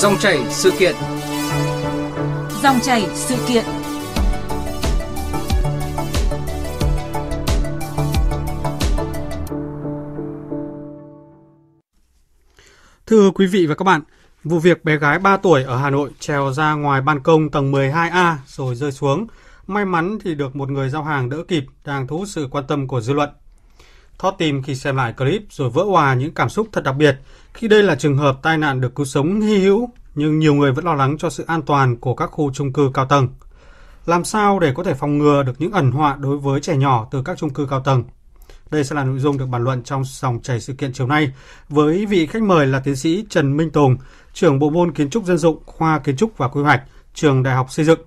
Dòng chảy sự kiện. Dòng chảy sự kiện. Thưa quý vị và các bạn, vụ việc bé gái 3 tuổi ở Hà Nội trèo ra ngoài ban công tầng 12A rồi rơi xuống. May mắn thì được một người giao hàng đỡ kịp đang thu hút sự quan tâm của dư luận thót tim khi xem lại clip rồi vỡ hòa những cảm xúc thật đặc biệt khi đây là trường hợp tai nạn được cứu sống hy hữu nhưng nhiều người vẫn lo lắng cho sự an toàn của các khu chung cư cao tầng. Làm sao để có thể phòng ngừa được những ẩn họa đối với trẻ nhỏ từ các chung cư cao tầng? Đây sẽ là nội dung được bàn luận trong dòng chảy sự kiện chiều nay với vị khách mời là tiến sĩ Trần Minh Tùng, trưởng bộ môn kiến trúc dân dụng, khoa kiến trúc và quy hoạch, trường Đại học Xây dựng.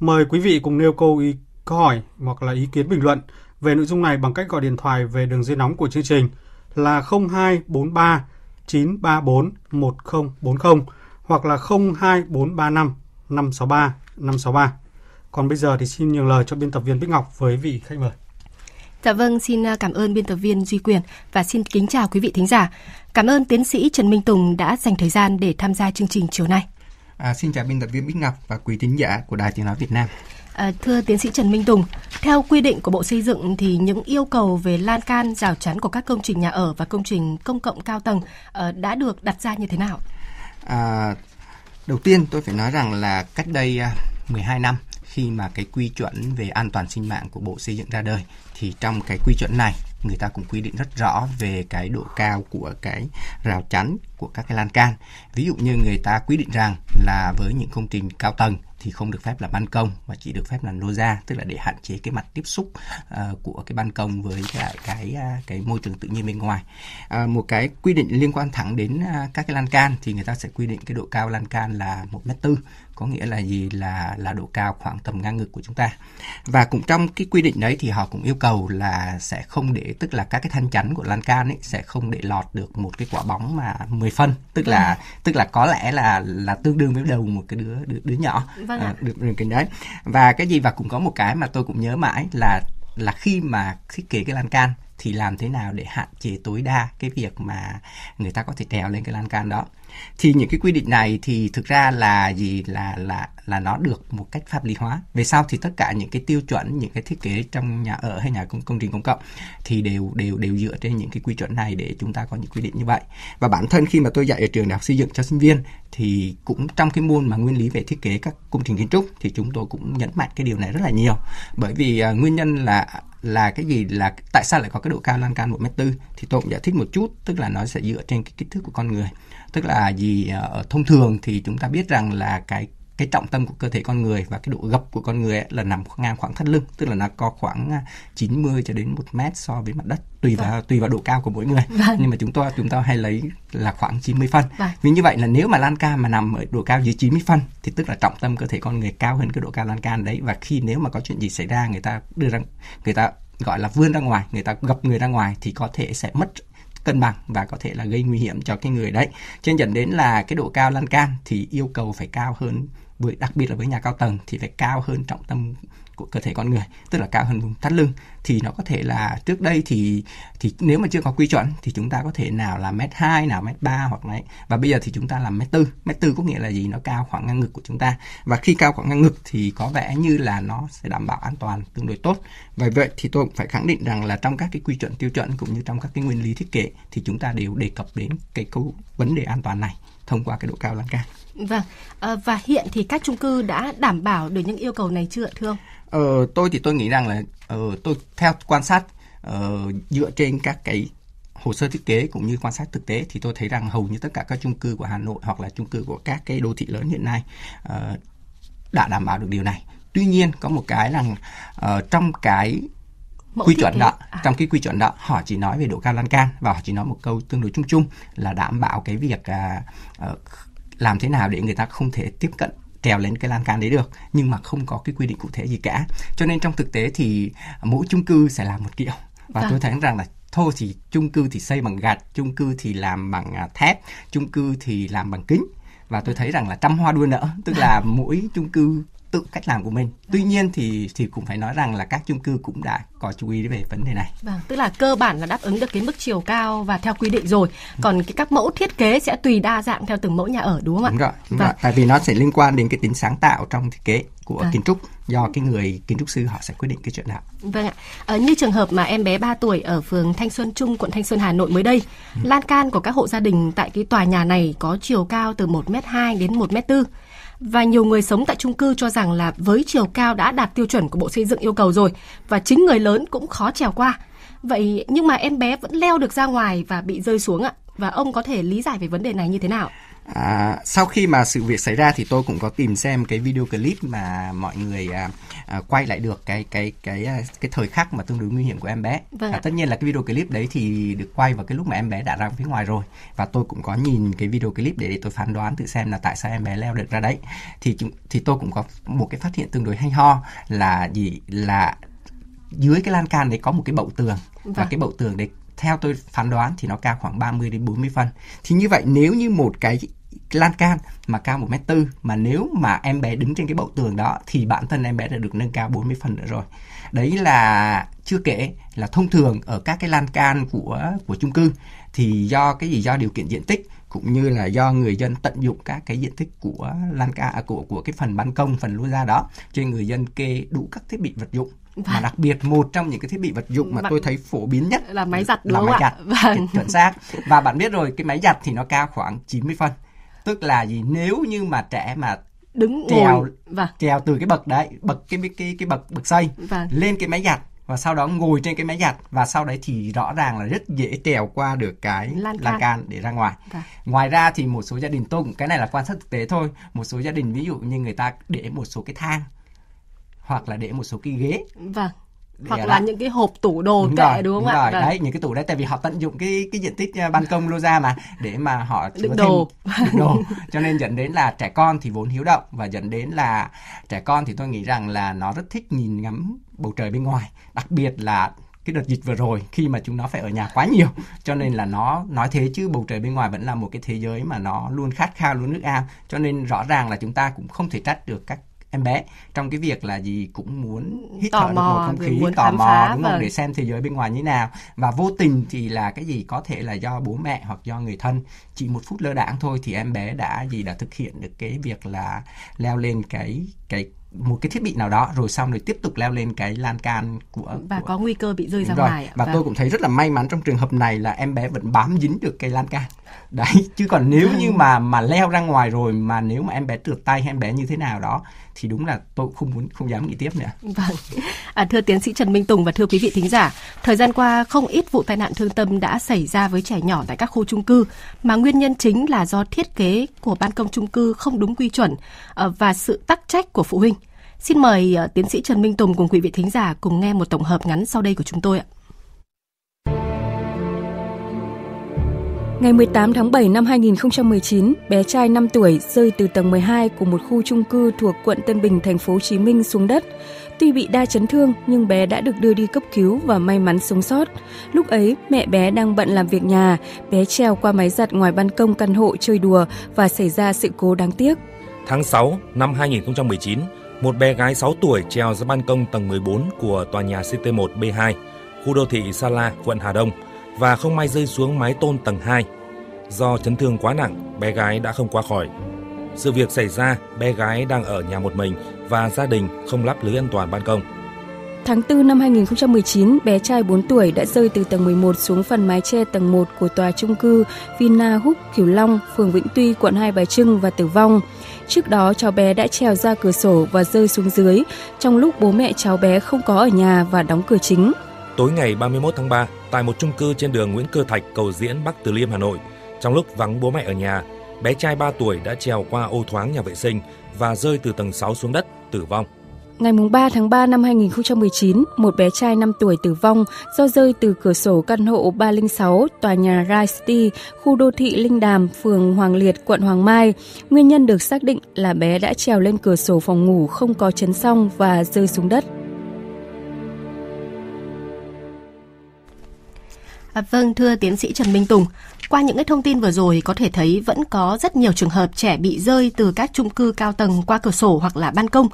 Mời quý vị cùng nêu câu ý câu hỏi hoặc là ý kiến bình luận về nội dung này bằng cách gọi điện thoại về đường dây nóng của chương trình là 0243 934 1040 hoặc là 02435 563 563. Còn bây giờ thì xin nhường lời cho biên tập viên Bích Ngọc với vị khách mời. Dạ vâng, xin à, cảm ơn biên tập viên Duy Quyền và xin kính chào quý vị thính giả. Cảm ơn tiến sĩ Trần Minh Tùng đã dành thời gian để tham gia chương trình chiều nay. À, xin chào biên tập viên Bích Ngọc và quý thính giả của Đài Tiếng Nói Việt Nam. À, thưa tiến sĩ Trần Minh Tùng, theo quy định của Bộ Xây dựng thì những yêu cầu về lan can, rào chắn của các công trình nhà ở và công trình công cộng cao tầng à, đã được đặt ra như thế nào? À, đầu tiên tôi phải nói rằng là cách đây 12 à, năm khi mà cái quy chuẩn về an toàn sinh mạng của Bộ Xây dựng ra đời thì trong cái quy chuẩn này người ta cũng quy định rất rõ về cái độ cao của cái rào chắn của các cái lan can. Ví dụ như người ta quy định rằng là với những công trình cao tầng thì không được phép là ban công mà chỉ được phép là lô ra tức là để hạn chế cái mặt tiếp xúc uh, của cái ban công với lại cái uh, cái môi trường tự nhiên bên ngoài uh, một cái quy định liên quan thẳng đến uh, các cái lan can thì người ta sẽ quy định cái độ cao lan can là một mét tư có nghĩa là gì là là độ cao khoảng tầm ngang ngực của chúng ta và cũng trong cái quy định đấy thì họ cũng yêu cầu là sẽ không để tức là các cái thanh chắn của lan can ấy sẽ không để lọt được một cái quả bóng mà 10 phân tức là ừ. tức là có lẽ là là tương đương với đầu một cái đứa đứa, đứa nhỏ vâng à, được, được cái đấy và cái gì và cũng có một cái mà tôi cũng nhớ mãi là là khi mà thiết kế cái lan can thì làm thế nào để hạn chế tối đa cái việc mà người ta có thể trèo lên cái lan can đó thì những cái quy định này thì thực ra là gì là là là nó được một cách pháp lý hóa về sau thì tất cả những cái tiêu chuẩn những cái thiết kế trong nhà ở hay nhà công, công trình công cộng thì đều đều đều dựa trên những cái quy chuẩn này để chúng ta có những quy định như vậy và bản thân khi mà tôi dạy ở trường đại học xây dựng cho sinh viên thì cũng trong cái môn mà nguyên lý về thiết kế các công trình kiến trúc thì chúng tôi cũng nhấn mạnh cái điều này rất là nhiều bởi vì uh, nguyên nhân là là cái gì là tại sao lại có cái độ cao lan can một mét tư thì tôi cũng giải thích một chút tức là nó sẽ dựa trên cái kích thước của con người tức là gì ở ờ, thông thường thì chúng ta biết rằng là cái cái trọng tâm của cơ thể con người và cái độ gập của con người ấy là nằm ngang khoảng thắt lưng tức là nó có khoảng 90 à, cho đến 1 mét so với mặt đất tùy vâng. vào tùy vào độ cao của mỗi người vâng. nhưng mà chúng ta chúng ta hay lấy là khoảng 90 phân vâng. vì như vậy là nếu mà lan can mà nằm ở độ cao dưới 90 phân thì tức là trọng tâm cơ thể con người cao hơn cái độ cao lan can đấy và khi nếu mà có chuyện gì xảy ra người ta đưa ra người ta gọi là vươn ra ngoài người ta gập người ra ngoài thì có thể sẽ mất cân bằng và có thể là gây nguy hiểm cho cái người đấy. Trên dẫn đến là cái độ cao lan can thì yêu cầu phải cao hơn với đặc biệt là với nhà cao tầng thì phải cao hơn trọng tâm của cơ thể con người tức là cao hơn vùng thắt lưng thì nó có thể là trước đây thì thì nếu mà chưa có quy chuẩn thì chúng ta có thể nào là mét 2 nào mét 3 hoặc đấy và bây giờ thì chúng ta làm mét tư mét tư có nghĩa là gì nó cao khoảng ngang ngực của chúng ta và khi cao khoảng ngang ngực thì có vẻ như là nó sẽ đảm bảo an toàn tương đối tốt vậy vậy thì tôi cũng phải khẳng định rằng là trong các cái quy chuẩn tiêu chuẩn cũng như trong các cái nguyên lý thiết kế thì chúng ta đều đề cập đến cái câu vấn đề an toàn này thông qua cái độ cao lan can Vâng, à, và hiện thì các chung cư đã đảm bảo được những yêu cầu này chưa thưa ông? Ờ, tôi thì tôi nghĩ rằng là ờ, tôi theo quan sát ờ, dựa trên các cái hồ sơ thiết kế cũng như quan sát thực tế thì tôi thấy rằng hầu như tất cả các chung cư của Hà Nội hoặc là chung cư của các cái đô thị lớn hiện nay ờ, đã đảm bảo được điều này. Tuy nhiên có một cái rằng ờ, trong cái Mẫu quy chuẩn đó à. trong cái quy chuẩn đó họ chỉ nói về độ cao lan can và họ chỉ nói một câu tương đối chung chung là đảm bảo cái việc à, ờ, làm thế nào để người ta không thể tiếp cận trèo lên cái lan can đấy được nhưng mà không có cái quy định cụ thể gì cả cho nên trong thực tế thì mỗi chung cư sẽ làm một kiểu và à. tôi thấy rằng là thô thì chung cư thì xây bằng gạch chung cư thì làm bằng à, thép chung cư thì làm bằng kính và tôi vâng. thấy rằng là trăm hoa đua nở tức là mỗi chung cư tự cách làm của mình. Tuy vâng. nhiên thì thì cũng phải nói rằng là các chung cư cũng đã có chú ý về vấn đề này. Vâng, tức là cơ bản là đáp ứng được cái mức chiều cao và theo quy định rồi. Ừ. Còn cái các mẫu thiết kế sẽ tùy đa dạng theo từng mẫu nhà ở đúng không ạ? Đúng rồi, đúng vâng. rồi. Tại vì nó sẽ liên quan đến cái tính sáng tạo trong thiết kế của à. kiến trúc do cái người kiến trúc sư họ sẽ quyết định cái chuyện nào. Vâng ạ. À, như trường hợp mà em bé 3 tuổi ở phường Thanh Xuân Trung, quận Thanh Xuân Hà Nội mới đây, ừ. lan can của các hộ gia đình tại cái tòa nhà này có chiều cao từ 1m2 đến 1m4 và nhiều người sống tại chung cư cho rằng là với chiều cao đã đạt tiêu chuẩn của Bộ Xây dựng yêu cầu rồi và chính người lớn cũng khó trèo qua. Vậy nhưng mà em bé vẫn leo được ra ngoài và bị rơi xuống ạ. Và ông có thể lý giải về vấn đề này như thế nào? À, sau khi mà sự việc xảy ra thì tôi cũng có tìm xem cái video clip mà mọi người à, à, quay lại được cái cái cái à, cái thời khắc mà tương đối nguy hiểm của em bé. Vâng à, tất nhiên là cái video clip đấy thì được quay vào cái lúc mà em bé đã ra phía ngoài rồi và tôi cũng có nhìn cái video clip để, để tôi phán đoán tự xem là tại sao em bé leo được ra đấy. Thì thì tôi cũng có một cái phát hiện tương đối hay ho là gì là dưới cái lan can đấy có một cái bậu tường vâng. và cái bậu tường đấy theo tôi phán đoán thì nó cao khoảng 30 đến 40 phân. Thì như vậy nếu như một cái lan can mà cao một m tư mà nếu mà em bé đứng trên cái bậu tường đó thì bản thân em bé đã được nâng cao 40 phần nữa rồi. Đấy là chưa kể là thông thường ở các cái lan can của của chung cư thì do cái gì do điều kiện diện tích cũng như là do người dân tận dụng các cái diện tích của lan can à, của của cái phần ban công phần lô ra đó cho nên người dân kê đủ các thiết bị vật dụng vâng. mà đặc biệt một trong những cái thiết bị vật dụng mà bạn... Vâng. tôi thấy phổ biến nhất là máy giặt đúng là không máy ạ? giặt vâng. chuẩn xác và bạn biết rồi cái máy giặt thì nó cao khoảng 90 phân tức là gì nếu như mà trẻ mà đứng trèo Và... Vâng. trèo từ cái bậc đấy bậc cái cái cái bậc bậc xây và... Vâng. lên cái máy giặt và sau đó ngồi trên cái máy giặt và sau đấy thì rõ ràng là rất dễ trèo qua được cái lan can, can để ra ngoài. Và. Vâng. Ngoài ra thì một số gia đình tôi cũng cái này là quan sát thực tế thôi, một số gia đình ví dụ như người ta để một số cái thang hoặc là để một số cái ghế. Vâng. Dạ. hoặc là, là những cái hộp tủ đồ đúng kệ rồi, đúng không đúng ạ? Rồi. Vâng. Đấy. những cái tủ đấy tại vì họ tận dụng cái cái diện tích à, ban công lô ra mà để mà họ đựng đồ đựng đồ cho nên dẫn đến là trẻ con thì vốn hiếu động và dẫn đến là trẻ con thì tôi nghĩ rằng là nó rất thích nhìn ngắm bầu trời bên ngoài đặc biệt là cái đợt dịch vừa rồi khi mà chúng nó phải ở nhà quá nhiều cho nên là nó nói thế chứ bầu trời bên ngoài vẫn là một cái thế giới mà nó luôn khát khao luôn nước ao cho nên rõ ràng là chúng ta cũng không thể trách được các em bé trong cái việc là gì cũng muốn hít tò thở mò, được một không khí muốn tò mò phá, đúng không vâng. để xem thế giới bên ngoài như thế nào và vô tình thì là cái gì có thể là do bố mẹ hoặc do người thân chỉ một phút lơ đãng thôi thì em bé đã gì đã thực hiện được cái việc là leo lên cái cái một cái thiết bị nào đó rồi xong rồi tiếp tục leo lên cái lan can của và của... có nguy cơ bị rơi Đúng ra rồi. ngoài và, và vâng. tôi cũng thấy rất là may mắn trong trường hợp này là em bé vẫn bám dính được cái lan can đấy chứ còn nếu như vâng. mà mà leo ra ngoài rồi mà nếu mà em bé trượt tay hay em bé như thế nào đó thì đúng là tôi không muốn không dám nghĩ tiếp nữa. Vâng, à, thưa tiến sĩ Trần Minh Tùng và thưa quý vị thính giả, thời gian qua không ít vụ tai nạn thương tâm đã xảy ra với trẻ nhỏ tại các khu trung cư, mà nguyên nhân chính là do thiết kế của ban công trung cư không đúng quy chuẩn ờ, và sự tắc trách của phụ huynh. Xin mời ờ, tiến sĩ Trần Minh Tùng cùng quý vị thính giả cùng nghe một tổng hợp ngắn sau đây của chúng tôi ạ. Ngày 18 tháng 7 năm 2019, bé trai 5 tuổi rơi từ tầng 12 của một khu trung cư thuộc quận Tân Bình, thành phố Hồ Chí Minh xuống đất. Tuy bị đa chấn thương nhưng bé đã được đưa đi cấp cứu và may mắn sống sót. Lúc ấy, mẹ bé đang bận làm việc nhà, bé treo qua máy giặt ngoài ban công căn hộ chơi đùa và xảy ra sự cố đáng tiếc. Tháng 6 năm 2019, một bé gái 6 tuổi treo ra ban công tầng 14 của tòa nhà CT1B2, khu đô thị Sala, quận Hà Đông – và không may rơi xuống mái tôn tầng 2. Do chấn thương quá nặng, bé gái đã không qua khỏi. Sự việc xảy ra, bé gái đang ở nhà một mình và gia đình không lắp lưới an toàn ban công. Tháng 4 năm 2019, bé trai 4 tuổi đã rơi từ tầng 11 xuống phần mái che tầng 1 của tòa trung cư Vina Húc Kiều Long, phường Vĩnh Tuy, quận Hai Bà Trưng và tử vong. Trước đó, cháu bé đã trèo ra cửa sổ và rơi xuống dưới, trong lúc bố mẹ cháu bé không có ở nhà và đóng cửa chính. Tối ngày 31 tháng 3, tại một chung cư trên đường Nguyễn Cơ Thạch, cầu Diễn, Bắc Từ Liêm, Hà Nội, trong lúc vắng bố mẹ ở nhà, bé trai 3 tuổi đã trèo qua ô thoáng nhà vệ sinh và rơi từ tầng 6 xuống đất, tử vong. Ngày 3 tháng 3 năm 2019, một bé trai 5 tuổi tử vong do rơi từ cửa sổ căn hộ 306 tòa nhà Rai City, khu đô thị Linh Đàm, phường Hoàng Liệt, quận Hoàng Mai. Nguyên nhân được xác định là bé đã trèo lên cửa sổ phòng ngủ không có chấn song và rơi xuống đất. À, vâng, thưa tiến sĩ Trần Minh Tùng, qua những cái thông tin vừa rồi có thể thấy vẫn có rất nhiều trường hợp trẻ bị rơi từ các chung cư cao tầng qua cửa sổ hoặc là ban công.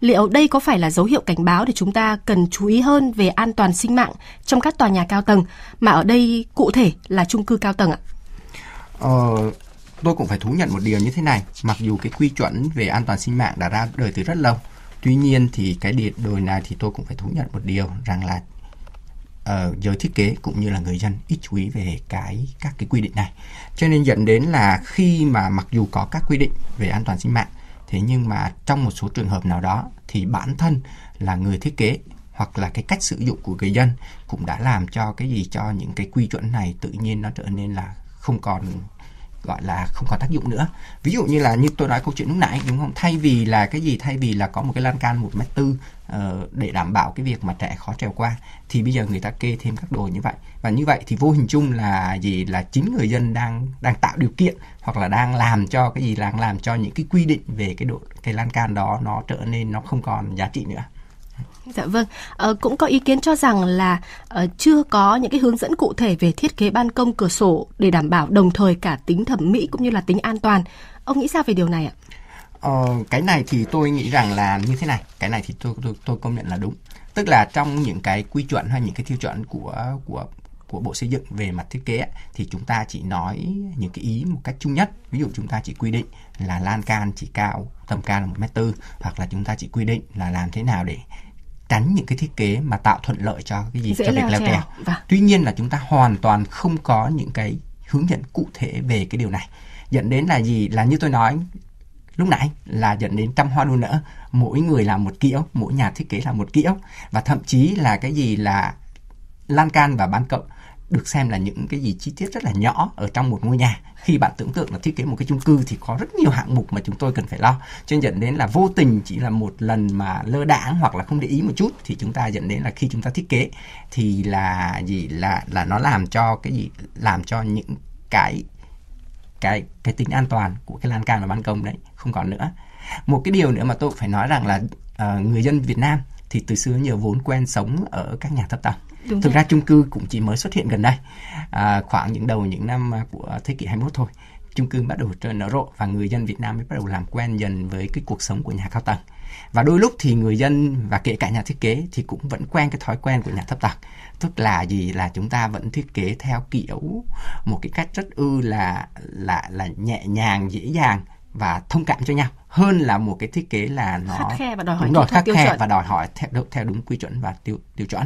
Liệu đây có phải là dấu hiệu cảnh báo để chúng ta cần chú ý hơn về an toàn sinh mạng trong các tòa nhà cao tầng mà ở đây cụ thể là chung cư cao tầng ạ? Ờ, tôi cũng phải thú nhận một điều như thế này, mặc dù cái quy chuẩn về an toàn sinh mạng đã ra đời từ rất lâu, tuy nhiên thì cái điện đời này thì tôi cũng phải thú nhận một điều rằng là uh, giới thiết kế cũng như là người dân ít chú ý về cái các cái quy định này cho nên dẫn đến là khi mà mặc dù có các quy định về an toàn sinh mạng thế nhưng mà trong một số trường hợp nào đó thì bản thân là người thiết kế hoặc là cái cách sử dụng của người dân cũng đã làm cho cái gì cho những cái quy chuẩn này tự nhiên nó trở nên là không còn gọi là không còn tác dụng nữa ví dụ như là như tôi nói câu chuyện lúc nãy đúng không thay vì là cái gì thay vì là có một cái lan can một mét tư Ờ, để đảm bảo cái việc mà trẻ khó trèo qua thì bây giờ người ta kê thêm các đồ như vậy và như vậy thì vô hình chung là gì là chính người dân đang đang tạo điều kiện hoặc là đang làm cho cái gì đang làm cho những cái quy định về cái độ cái lan can đó nó trở nên nó không còn giá trị nữa Dạ vâng, ờ, cũng có ý kiến cho rằng là uh, chưa có những cái hướng dẫn cụ thể về thiết kế ban công cửa sổ để đảm bảo đồng thời cả tính thẩm mỹ cũng như là tính an toàn. Ông nghĩ sao về điều này ạ? Ờ, cái này thì tôi nghĩ rằng là như thế này, cái này thì tôi tôi, tôi công nhận là đúng. Tức là trong những cái quy chuẩn hay những cái tiêu chuẩn của của của Bộ Xây dựng về mặt thiết kế thì chúng ta chỉ nói những cái ý một cách chung nhất. Ví dụ chúng ta chỉ quy định là lan can chỉ cao tầm cao là một mét tư hoặc là chúng ta chỉ quy định là làm thế nào để tránh những cái thiết kế mà tạo thuận lợi cho cái gì Dễ cho việc leo trèo. Vâng. Tuy nhiên là chúng ta hoàn toàn không có những cái hướng dẫn cụ thể về cái điều này dẫn đến là gì là như tôi nói lúc nãy là dẫn đến trăm hoa đua nở mỗi người làm một kiểu mỗi nhà thiết kế là một kiểu và thậm chí là cái gì là lan can và ban cộng được xem là những cái gì chi tiết rất là nhỏ ở trong một ngôi nhà khi bạn tưởng tượng là thiết kế một cái chung cư thì có rất nhiều hạng mục mà chúng tôi cần phải lo cho nên dẫn đến là vô tình chỉ là một lần mà lơ đãng hoặc là không để ý một chút thì chúng ta dẫn đến là khi chúng ta thiết kế thì là gì là là nó làm cho cái gì làm cho những cái cái cái tính an toàn của cái lan can và ban công đấy không còn nữa một cái điều nữa mà tôi phải nói rằng là uh, người dân Việt Nam thì từ xưa nhiều vốn quen sống ở các nhà thấp tầng Đúng thực rồi. ra chung cư cũng chỉ mới xuất hiện gần đây à, khoảng những đầu những năm của thế kỷ 21 thôi chung cư bắt đầu trở nở rộ và người dân Việt Nam mới bắt đầu làm quen dần với cái cuộc sống của nhà cao tầng và đôi lúc thì người dân và kể cả nhà thiết kế thì cũng vẫn quen cái thói quen của nhà thấp tầng tức là gì là chúng ta vẫn thiết kế theo kiểu một cái cách rất ư là là là nhẹ nhàng dễ dàng và thông cảm cho nhau hơn là một cái thiết kế là nó khắt khe và đòi hỏi đúng rồi, khe chuẩn. và đòi hỏi theo, theo đúng quy chuẩn và tiêu tiêu chuẩn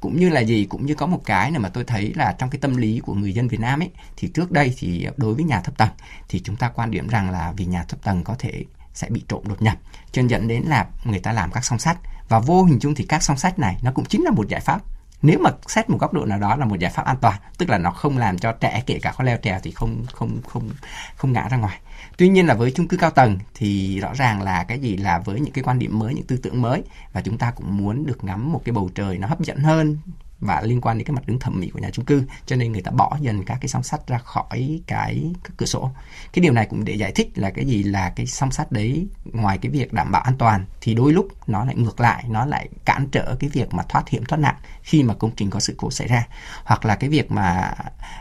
cũng như là gì cũng như có một cái này mà tôi thấy là trong cái tâm lý của người dân Việt Nam ấy thì trước đây thì đối với nhà thấp tầng thì chúng ta quan điểm rằng là vì nhà thấp tầng có thể sẽ bị trộm đột nhập cho nên dẫn đến là người ta làm các song sắt và vô hình chung thì các song sắt này nó cũng chính là một giải pháp nếu mà xét một góc độ nào đó là một giải pháp an toàn tức là nó không làm cho trẻ kể cả có leo trèo thì không không không không ngã ra ngoài tuy nhiên là với chung cư cao tầng thì rõ ràng là cái gì là với những cái quan điểm mới những tư tưởng mới và chúng ta cũng muốn được ngắm một cái bầu trời nó hấp dẫn hơn và liên quan đến cái mặt đứng thẩm mỹ của nhà chung cư cho nên người ta bỏ dần các cái song sắt ra khỏi cái các cửa sổ cái điều này cũng để giải thích là cái gì là cái song sắt đấy ngoài cái việc đảm bảo an toàn thì đôi lúc nó lại ngược lại nó lại cản trở cái việc mà thoát hiểm thoát nạn khi mà công trình có sự cố xảy ra hoặc là cái việc mà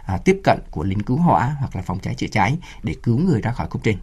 à, tiếp cận của lính cứu hỏa hoặc là phòng cháy chữa cháy để cứu người ra khỏi công trình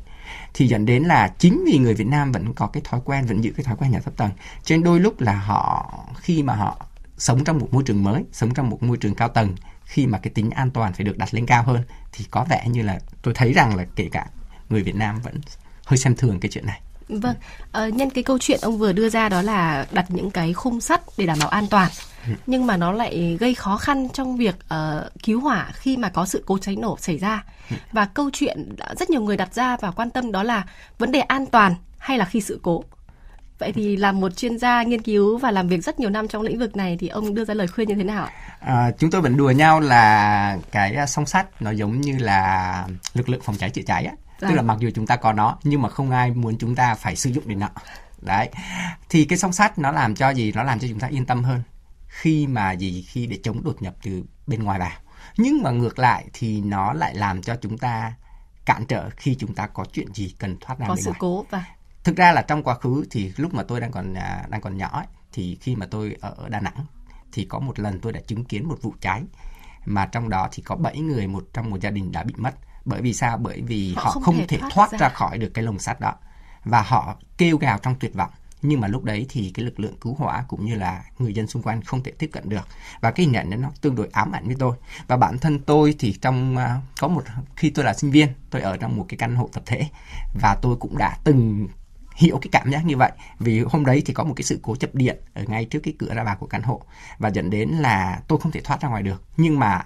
thì dẫn đến là chính vì người Việt Nam vẫn có cái thói quen vẫn giữ cái thói quen nhà thấp tầng cho nên đôi lúc là họ khi mà họ sống trong một môi trường mới, sống trong một môi trường cao tầng khi mà cái tính an toàn phải được đặt lên cao hơn thì có vẻ như là tôi thấy rằng là kể cả người Việt Nam vẫn hơi xem thường cái chuyện này. Vâng, à, nhân cái câu chuyện ông vừa đưa ra đó là đặt những cái khung sắt để đảm bảo an toàn, ừ. nhưng mà nó lại gây khó khăn trong việc uh, cứu hỏa khi mà có sự cố cháy nổ xảy ra. Ừ. Và câu chuyện rất nhiều người đặt ra và quan tâm đó là vấn đề an toàn hay là khi sự cố Vậy thì làm một chuyên gia nghiên cứu và làm việc rất nhiều năm trong lĩnh vực này thì ông đưa ra lời khuyên như thế nào? À, chúng tôi vẫn đùa nhau là cái à, song sắt nó giống như là lực lượng phòng cháy chữa cháy á. Dạ. Tức là mặc dù chúng ta có nó nhưng mà không ai muốn chúng ta phải sử dụng đến nó. Đấy. Thì cái song sắt nó làm cho gì? Nó làm cho chúng ta yên tâm hơn khi mà gì khi để chống đột nhập từ bên ngoài vào. Nhưng mà ngược lại thì nó lại làm cho chúng ta cản trở khi chúng ta có chuyện gì cần thoát ra có bên sự ngoài. cố và thực ra là trong quá khứ thì lúc mà tôi đang còn à, đang còn nhỏ ấy, thì khi mà tôi ở Đà Nẵng thì có một lần tôi đã chứng kiến một vụ cháy mà trong đó thì có 7 người một trong một gia đình đã bị mất bởi vì sao bởi vì họ, họ không, không thể, thể thoát, ra. ra khỏi được cái lồng sắt đó và họ kêu gào trong tuyệt vọng nhưng mà lúc đấy thì cái lực lượng cứu hỏa cũng như là người dân xung quanh không thể tiếp cận được và cái hình ảnh nó tương đối ám ảnh với tôi và bản thân tôi thì trong à, có một khi tôi là sinh viên tôi ở trong một cái căn hộ tập thể và tôi cũng đã từng hiểu cái cảm giác như vậy vì hôm đấy thì có một cái sự cố chập điện ở ngay trước cái cửa ra vào của căn hộ và dẫn đến là tôi không thể thoát ra ngoài được nhưng mà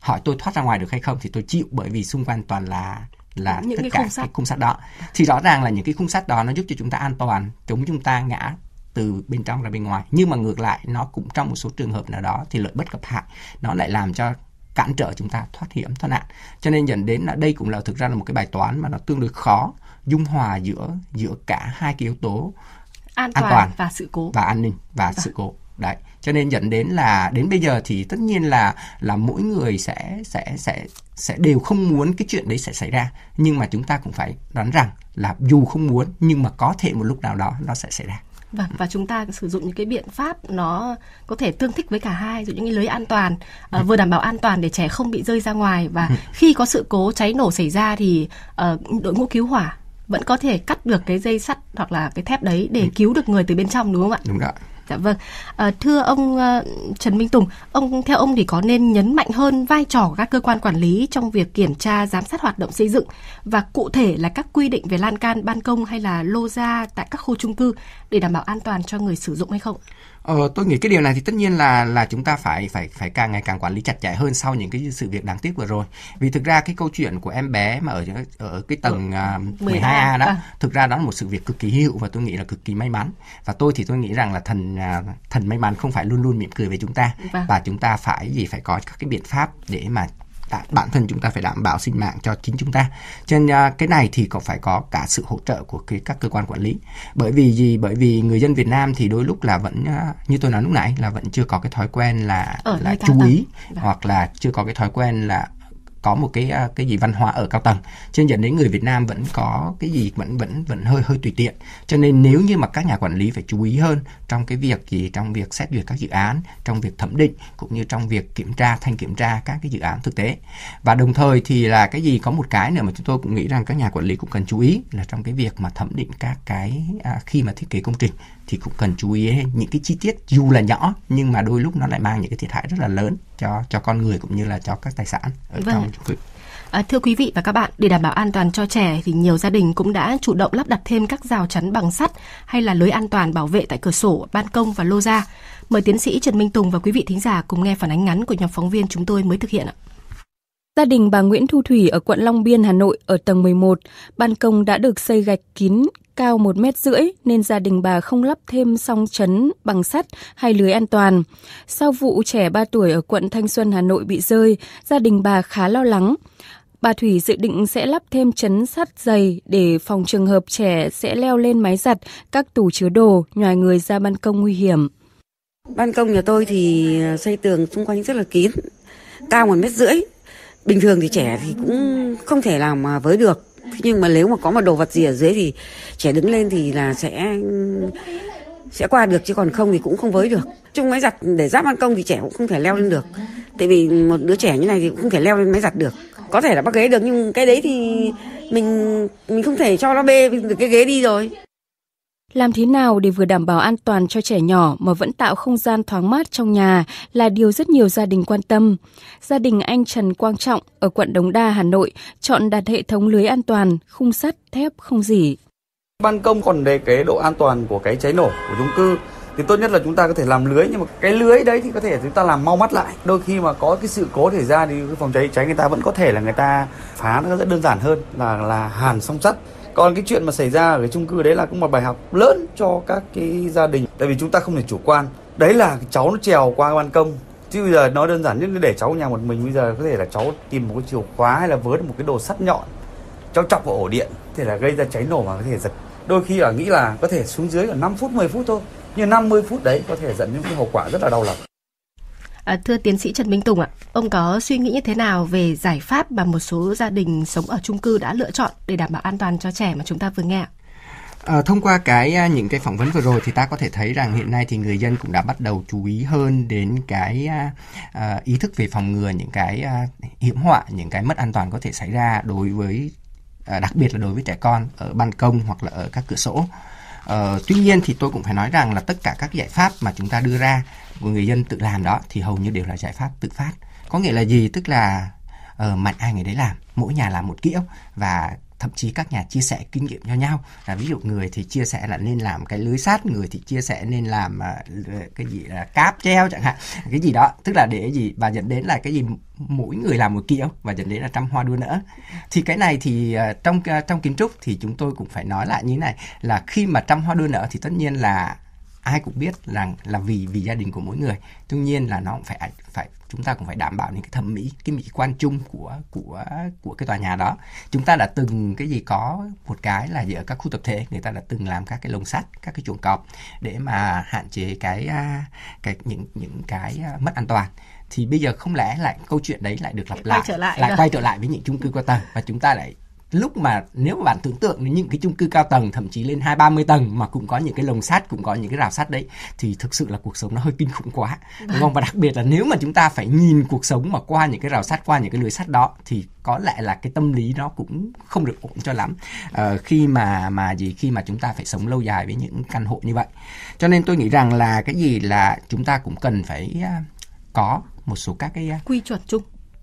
hỏi tôi thoát ra ngoài được hay không thì tôi chịu bởi vì xung quanh toàn là là những tất cái cả khung cái khung sắt đó thì rõ ràng là những cái khung sắt đó nó giúp cho chúng ta an toàn chúng chúng ta ngã từ bên trong ra bên ngoài nhưng mà ngược lại nó cũng trong một số trường hợp nào đó thì lợi bất cập hại nó lại làm cho cản trở chúng ta thoát hiểm thoát nạn cho nên dẫn đến là đây cũng là thực ra là một cái bài toán mà nó tương đối khó dung hòa giữa giữa cả hai cái yếu tố an toàn, an toàn và sự cố và an ninh và Đúng vâng. sự cố đấy cho nên dẫn đến là đến bây giờ thì tất nhiên là là mỗi người sẽ sẽ sẽ sẽ đều không muốn cái chuyện đấy sẽ xảy ra nhưng mà chúng ta cũng phải đoán rằng là dù không muốn nhưng mà có thể một lúc nào đó nó sẽ xảy ra và, vâng, và chúng ta sử dụng những cái biện pháp nó có thể tương thích với cả hai dụ những cái lưới an toàn uh, vừa đảm bảo an toàn để trẻ không bị rơi ra ngoài và ừ. khi có sự cố cháy nổ xảy ra thì uh, đội ngũ cứu hỏa vẫn có thể cắt được cái dây sắt hoặc là cái thép đấy để ừ. cứu được người từ bên trong đúng không ạ? Đúng ạ. Dạ vâng. À, thưa ông uh, Trần Minh Tùng, ông theo ông thì có nên nhấn mạnh hơn vai trò của các cơ quan quản lý trong việc kiểm tra giám sát hoạt động xây dựng và cụ thể là các quy định về lan can, ban công hay là lô ra tại các khu chung cư để đảm bảo an toàn cho người sử dụng hay không? Ờ, tôi nghĩ cái điều này thì tất nhiên là là chúng ta phải phải phải càng ngày càng quản lý chặt chẽ hơn sau những cái sự việc đáng tiếc vừa rồi. Vì thực ra cái câu chuyện của em bé mà ở ở cái tầng uh, ờ, à, 12A đó, à. thực ra đó là một sự việc cực kỳ hữu và tôi nghĩ là cực kỳ may mắn. Và tôi thì tôi nghĩ rằng là thần uh, thần may mắn không phải luôn luôn mỉm cười với chúng ta vâng. và chúng ta phải gì phải có các cái biện pháp để mà bản thân chúng ta phải đảm bảo sinh mạng cho chính chúng ta cho nên à, cái này thì còn phải có cả sự hỗ trợ của cái, các cơ quan quản lý bởi vì gì bởi vì người dân Việt Nam thì đôi lúc là vẫn à, như tôi nói lúc nãy là vẫn chưa có cái thói quen là Ở ờ, là chú ý dạ. hoặc là chưa có cái thói quen là có một cái à, cái gì văn hóa ở cao tầng cho nên dẫn đến người Việt Nam vẫn có cái gì vẫn vẫn vẫn hơi hơi tùy tiện cho nên nếu như mà các nhà quản lý phải chú ý hơn trong cái việc gì trong việc xét duyệt các dự án trong việc thẩm định cũng như trong việc kiểm tra thanh kiểm tra các cái dự án thực tế và đồng thời thì là cái gì có một cái nữa mà chúng tôi cũng nghĩ rằng các nhà quản lý cũng cần chú ý là trong cái việc mà thẩm định các cái à, khi mà thiết kế công trình thì cũng cần chú ý những cái chi tiết dù là nhỏ nhưng mà đôi lúc nó lại mang những cái thiệt hại rất là lớn cho cho con người cũng như là cho các tài sản ở vâng. trong khu À, thưa quý vị và các bạn, để đảm bảo an toàn cho trẻ thì nhiều gia đình cũng đã chủ động lắp đặt thêm các rào chắn bằng sắt hay là lưới an toàn bảo vệ tại cửa sổ, ban công và lô ra. Mời tiến sĩ Trần Minh Tùng và quý vị thính giả cùng nghe phản ánh ngắn của nhóm phóng viên chúng tôi mới thực hiện ạ. Gia đình bà Nguyễn Thu Thủy ở quận Long Biên, Hà Nội ở tầng 11, ban công đã được xây gạch kín cao 1 mét rưỡi nên gia đình bà không lắp thêm song chấn bằng sắt hay lưới an toàn. Sau vụ trẻ 3 tuổi ở quận Thanh Xuân Hà Nội bị rơi, gia đình bà khá lo lắng. Bà Thủy dự định sẽ lắp thêm chấn sắt dày để phòng trường hợp trẻ sẽ leo lên máy giặt, các tủ chứa đồ, nhòi người ra ban công nguy hiểm. Ban công nhà tôi thì xây tường xung quanh rất là kín, cao một mét rưỡi. Bình thường thì trẻ thì cũng không thể làm với được nhưng mà nếu mà có một đồ vật gì ở dưới thì trẻ đứng lên thì là sẽ sẽ qua được chứ còn không thì cũng không với được chung máy giặt để giáp ban công thì trẻ cũng không thể leo lên được tại vì một đứa trẻ như này thì cũng không thể leo lên máy giặt được có thể là bắt ghế được nhưng cái đấy thì mình mình không thể cho nó bê được cái ghế đi rồi làm thế nào để vừa đảm bảo an toàn cho trẻ nhỏ mà vẫn tạo không gian thoáng mát trong nhà là điều rất nhiều gia đình quan tâm. Gia đình anh Trần Quang Trọng ở quận Đống Đa, Hà Nội chọn đặt hệ thống lưới an toàn, khung sắt, thép không dỉ. Ban công còn về cái độ an toàn của cái cháy nổ của chung cư thì tốt nhất là chúng ta có thể làm lưới nhưng mà cái lưới đấy thì có thể chúng ta làm mau mắt lại đôi khi mà có cái sự cố xảy ra thì phòng cháy cháy người ta vẫn có thể là người ta phá nó rất đơn giản hơn là là hàn song sắt còn cái chuyện mà xảy ra ở cái chung cư đấy là cũng một bài học lớn cho các cái gia đình tại vì chúng ta không thể chủ quan đấy là cháu nó trèo qua ban công chứ bây giờ nói đơn giản nhất để cháu nhà một mình bây giờ có thể là cháu tìm một cái chìa khóa hay là vớ được một cái đồ sắt nhọn cháu chọc vào ổ điện thì là gây ra cháy nổ mà có thể giật đôi khi là nghĩ là có thể xuống dưới ở 5 phút 10 phút thôi nhưng 50 phút đấy có thể dẫn đến cái hậu quả rất là đau lòng À, thưa tiến sĩ Trần Minh Tùng ạ, ông có suy nghĩ như thế nào về giải pháp mà một số gia đình sống ở chung cư đã lựa chọn để đảm bảo an toàn cho trẻ mà chúng ta vừa nghe ạ? À, thông qua cái à, những cái phỏng vấn vừa rồi thì ta có thể thấy rằng hiện nay thì người dân cũng đã bắt đầu chú ý hơn đến cái à, à, ý thức về phòng ngừa những cái à, hiểm họa, những cái mất an toàn có thể xảy ra đối với à, đặc biệt là đối với trẻ con ở ban công hoặc là ở các cửa sổ. Ờ, tuy nhiên thì tôi cũng phải nói rằng là tất cả các giải pháp mà chúng ta đưa ra của người dân tự làm đó thì hầu như đều là giải pháp tự phát có nghĩa là gì tức là ở uh, mạnh ai người đấy làm mỗi nhà làm một kiểu và thậm chí các nhà chia sẻ kinh nghiệm cho nhau là ví dụ người thì chia sẻ là nên làm cái lưới sắt người thì chia sẻ nên làm uh, cái gì là cáp treo chẳng hạn cái gì đó tức là để gì và dẫn đến là cái gì mỗi người làm một kiểu và dẫn đến là trăm hoa đua nở thì cái này thì uh, trong uh, trong kiến trúc thì chúng tôi cũng phải nói lại như thế này là khi mà trăm hoa đua nở thì tất nhiên là ai cũng biết rằng là vì vì gia đình của mỗi người tuy nhiên là nó cũng phải phải chúng ta cũng phải đảm bảo những cái thẩm mỹ cái mỹ quan chung của của của cái tòa nhà đó chúng ta đã từng cái gì có một cái là ở các khu tập thể người ta đã từng làm các cái lồng sắt các cái chuồng cọp để mà hạn chế cái à, cái những những cái à, mất an toàn thì bây giờ không lẽ lại câu chuyện đấy lại được lặp lại quay trở lại lại quay trở lại với những chung cư qua tầng và chúng ta lại lúc mà nếu mà bạn tưởng tượng những cái chung cư cao tầng thậm chí lên hai ba mươi tầng mà cũng có những cái lồng sắt cũng có những cái rào sắt đấy thì thực sự là cuộc sống nó hơi kinh khủng quá ừ. đúng không và đặc biệt là nếu mà chúng ta phải nhìn cuộc sống mà qua những cái rào sắt qua những cái lưới sắt đó thì có lẽ là cái tâm lý nó cũng không được ổn cho lắm uh, khi mà mà gì khi mà chúng ta phải sống lâu dài với những căn hộ như vậy cho nên tôi nghĩ rằng là cái gì là chúng ta cũng cần phải à, có một số các cái à, quy chuẩn chung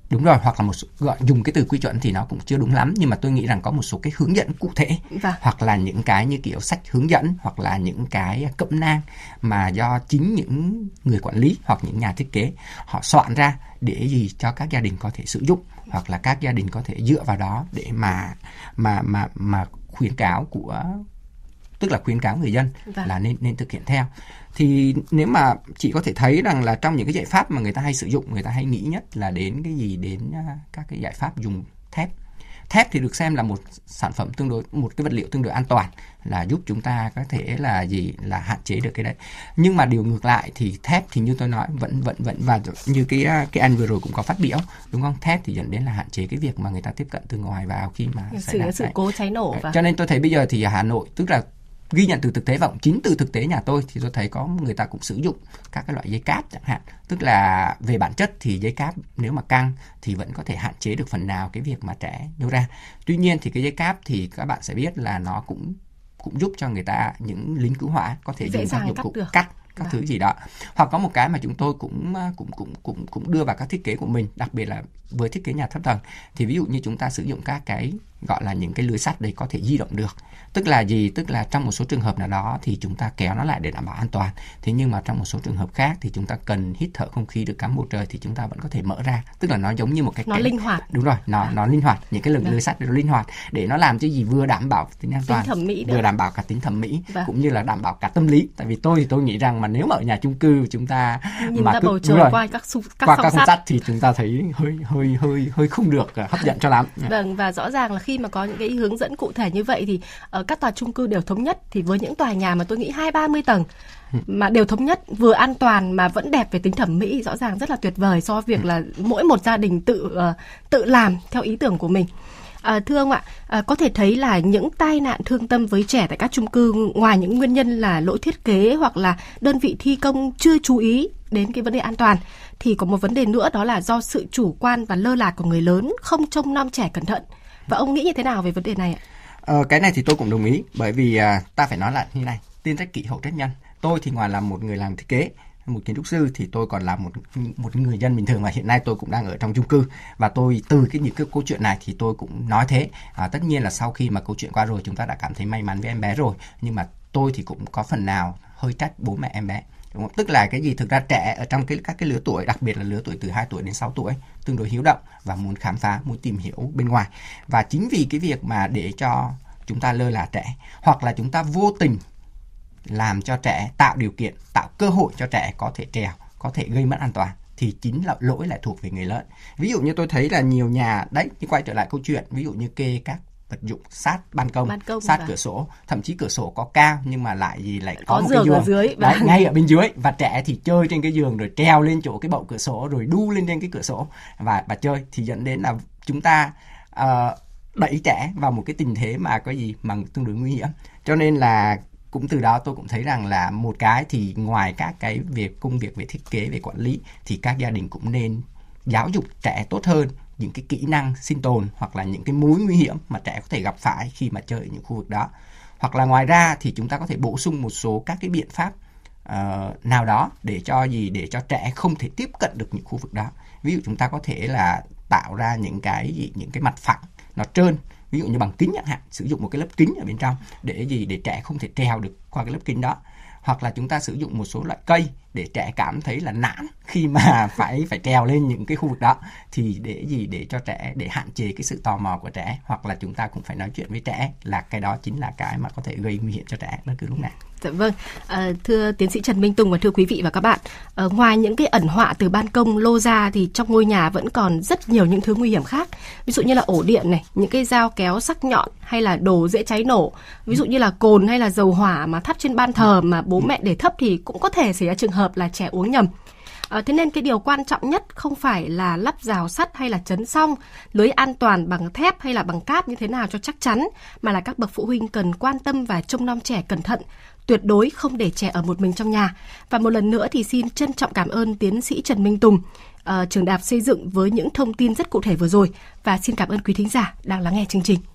đúng rồi hoặc là một số, gọi dùng cái từ quy chuẩn thì nó cũng chưa đúng lắm nhưng mà tôi nghĩ rằng có một số cái hướng dẫn cụ thể vâng. hoặc là những cái như kiểu sách hướng dẫn hoặc là những cái cẩm nang mà do chính những người quản lý hoặc những nhà thiết kế họ soạn ra để gì cho các gia đình có thể sử dụng hoặc là các gia đình có thể dựa vào đó để mà mà mà mà khuyến cáo của tức là khuyến cáo người dân vâng. là nên nên thực hiện theo thì nếu mà chị có thể thấy rằng là trong những cái giải pháp mà người ta hay sử dụng người ta hay nghĩ nhất là đến cái gì đến à, các cái giải pháp dùng thép thép thì được xem là một sản phẩm tương đối một cái vật liệu tương đối an toàn là giúp chúng ta có thể là gì là hạn chế được cái đấy nhưng mà điều ngược lại thì thép thì như tôi nói vẫn vẫn vẫn và như cái à, cái anh vừa rồi cũng có phát biểu đúng không thép thì dẫn đến là hạn chế cái việc mà người ta tiếp cận từ ngoài vào khi mà xảy ra sự cố cháy nổ và... cho nên tôi thấy bây giờ thì hà nội tức là ghi nhận từ thực tế vọng chính từ thực tế nhà tôi thì tôi thấy có người ta cũng sử dụng các cái loại dây cáp chẳng hạn tức là về bản chất thì dây cáp nếu mà căng thì vẫn có thể hạn chế được phần nào cái việc mà trẻ nhô ra tuy nhiên thì cái dây cáp thì các bạn sẽ biết là nó cũng cũng giúp cho người ta những lính cứu hỏa có thể Dễ dùng các dụng cụ cắt, cắt các vâng. thứ gì đó hoặc có một cái mà chúng tôi cũng cũng à, cũng cũng cũng đưa vào các thiết kế của mình đặc biệt là với thiết kế nhà thấp tầng thì ví dụ như chúng ta sử dụng các cái gọi là những cái lưới sắt đấy có thể di động được tức là gì tức là trong một số trường hợp nào đó thì chúng ta kéo nó lại để đảm bảo an toàn thế nhưng mà trong một số trường hợp khác thì chúng ta cần hít thở không khí được cắm bầu trời thì chúng ta vẫn có thể mở ra tức là nó giống như một cái nó cái... linh hoạt đúng rồi nó à. nó linh hoạt những cái lực vâng. lưới sắt nó linh hoạt để nó làm cho gì vừa đảm bảo tính an toàn tính thẩm mỹ vừa đảm bảo cả tính thẩm mỹ vâng. cũng như là đảm bảo cả tâm lý tại vì tôi thì tôi nghĩ rằng mà nếu mà ở nhà chung cư chúng ta Nhìn mà ra cứ bầu trời rồi, qua các, các qua các sắt thì chúng ta thấy hơi hơi hơi hơi hơi không được à, hấp dẫn cho lắm. Dạ. Vâng và rõ ràng là khi mà có những cái hướng dẫn cụ thể như vậy thì ở ờ, các tòa chung cư đều thống nhất thì với những tòa nhà mà tôi nghĩ hai ba mươi tầng ừ. mà đều thống nhất vừa an toàn mà vẫn đẹp về tính thẩm mỹ rõ ràng rất là tuyệt vời so với việc ừ. là mỗi một gia đình tự ờ, tự làm theo ý tưởng của mình. À, thưa ông ạ, à, có thể thấy là những tai nạn thương tâm với trẻ tại các trung cư ngoài những nguyên nhân là lỗi thiết kế hoặc là đơn vị thi công chưa chú ý đến cái vấn đề an toàn thì có một vấn đề nữa đó là do sự chủ quan và lơ là của người lớn không trông nom trẻ cẩn thận. Và ông nghĩ như thế nào về vấn đề này ạ? Ờ, cái này thì tôi cũng đồng ý bởi vì à, ta phải nói lại như này, tin trách kỹ hậu trách nhân. Tôi thì ngoài là một người làm thiết kế một kiến trúc sư thì tôi còn là một một người dân bình thường và hiện nay tôi cũng đang ở trong chung cư và tôi từ cái những cái câu chuyện này thì tôi cũng nói thế à, tất nhiên là sau khi mà câu chuyện qua rồi chúng ta đã cảm thấy may mắn với em bé rồi nhưng mà tôi thì cũng có phần nào hơi trách bố mẹ em bé đúng không? tức là cái gì thực ra trẻ ở trong cái các cái lứa tuổi đặc biệt là lứa tuổi từ 2 tuổi đến 6 tuổi tương đối hiếu động và muốn khám phá muốn tìm hiểu bên ngoài và chính vì cái việc mà để cho chúng ta lơ là trẻ hoặc là chúng ta vô tình làm cho trẻ tạo điều kiện, tạo cơ hội cho trẻ có thể trèo, có thể gây mất an toàn thì chính là lỗi lại thuộc về người lớn. Ví dụ như tôi thấy là nhiều nhà đấy nhưng quay trở lại câu chuyện ví dụ như kê các vật dụng sát ban công, ban công sát và... cửa sổ, thậm chí cửa sổ có cao nhưng mà lại gì lại có, có một cái giường ở dưới và... đấy, vâng. ngay ở bên dưới và trẻ thì chơi trên cái giường rồi treo lên chỗ cái bậu cửa sổ rồi đu lên trên cái cửa sổ và và chơi thì dẫn đến là chúng ta uh, đẩy trẻ vào một cái tình thế mà có gì mà tương đối nguy hiểm. Cho nên là cũng từ đó tôi cũng thấy rằng là một cái thì ngoài các cái việc công việc về thiết kế về quản lý thì các gia đình cũng nên giáo dục trẻ tốt hơn những cái kỹ năng sinh tồn hoặc là những cái mối nguy hiểm mà trẻ có thể gặp phải khi mà chơi ở những khu vực đó hoặc là ngoài ra thì chúng ta có thể bổ sung một số các cái biện pháp uh, nào đó để cho gì để cho trẻ không thể tiếp cận được những khu vực đó ví dụ chúng ta có thể là tạo ra những cái gì những cái mặt phẳng nó trơn ví dụ như bằng kính chẳng hạn sử dụng một cái lớp kính ở bên trong để gì để trẻ không thể trèo được qua cái lớp kính đó hoặc là chúng ta sử dụng một số loại cây để trẻ cảm thấy là nản khi mà phải phải trèo lên những cái khu vực đó thì để gì để cho trẻ để hạn chế cái sự tò mò của trẻ hoặc là chúng ta cũng phải nói chuyện với trẻ là cái đó chính là cái mà có thể gây nguy hiểm cho trẻ bất cứ lúc nào Dạ vâng, à, thưa tiến sĩ Trần Minh Tùng và thưa quý vị và các bạn, à, ngoài những cái ẩn họa từ ban công lô ra thì trong ngôi nhà vẫn còn rất nhiều những thứ nguy hiểm khác. Ví dụ như là ổ điện này, những cái dao kéo sắc nhọn hay là đồ dễ cháy nổ. Ví dụ như là cồn hay là dầu hỏa mà thắp trên ban thờ mà bố mẹ để thấp thì cũng có thể xảy ra trường hợp là trẻ uống nhầm. À, thế nên cái điều quan trọng nhất không phải là lắp rào sắt hay là chấn xong, lưới an toàn bằng thép hay là bằng cáp như thế nào cho chắc chắn, mà là các bậc phụ huynh cần quan tâm và trông nom trẻ cẩn thận, tuyệt đối không để trẻ ở một mình trong nhà. Và một lần nữa thì xin trân trọng cảm ơn tiến sĩ Trần Minh Tùng, uh, trường đạp xây dựng với những thông tin rất cụ thể vừa rồi và xin cảm ơn quý thính giả đang lắng nghe chương trình.